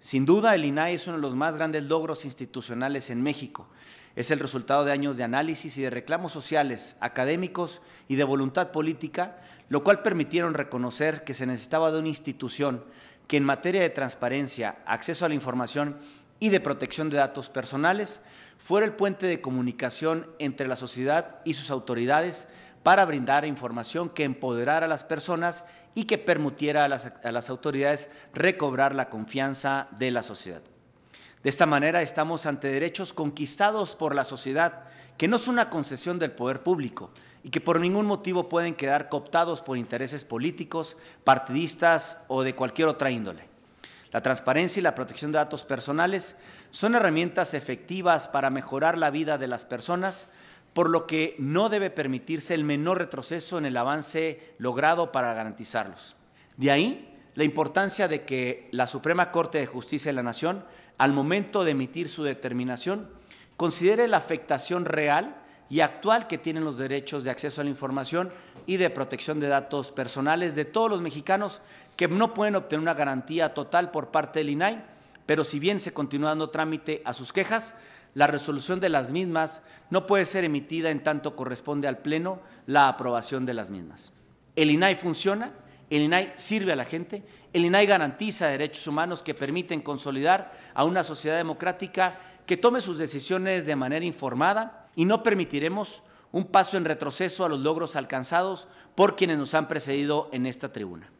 Sin duda, el INAI es uno de los más grandes logros institucionales en México. Es el resultado de años de análisis y de reclamos sociales, académicos y de voluntad política, lo cual permitieron reconocer que se necesitaba de una institución que en materia de transparencia, acceso a la información y de protección de datos personales fuera el puente de comunicación entre la sociedad y sus autoridades para brindar información que empoderara a las personas y que permitiera a las, a las autoridades recobrar la confianza de la sociedad. De esta manera estamos ante derechos conquistados por la sociedad, que no es una concesión del poder público y que por ningún motivo pueden quedar cooptados por intereses políticos, partidistas o de cualquier otra índole. La transparencia y la protección de datos personales son herramientas efectivas para mejorar la vida de las personas, por lo que no debe permitirse el menor retroceso en el avance logrado para garantizarlos. De ahí la importancia de que la Suprema Corte de Justicia de la Nación, al momento de emitir su determinación, considere la afectación real y actual que tienen los derechos de acceso a la información y de protección de datos personales de todos los mexicanos que no pueden obtener una garantía total por parte del INAI, pero si bien se continúa dando trámite a sus quejas, la resolución de las mismas no puede ser emitida en tanto corresponde al Pleno la aprobación de las mismas. El INAI funciona, el INAI sirve a la gente, el INAI garantiza derechos humanos que permiten consolidar a una sociedad democrática que tome sus decisiones de manera informada y no permitiremos un paso en retroceso a los logros alcanzados por quienes nos han precedido en esta tribuna.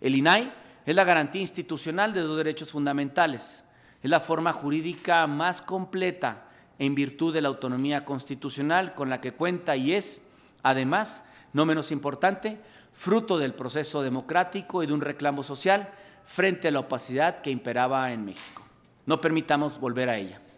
El INAI es la garantía institucional de dos derechos fundamentales, es la forma jurídica más completa en virtud de la autonomía constitucional con la que cuenta y es, además, no menos importante, fruto del proceso democrático y de un reclamo social frente a la opacidad que imperaba en México. No permitamos volver a ella.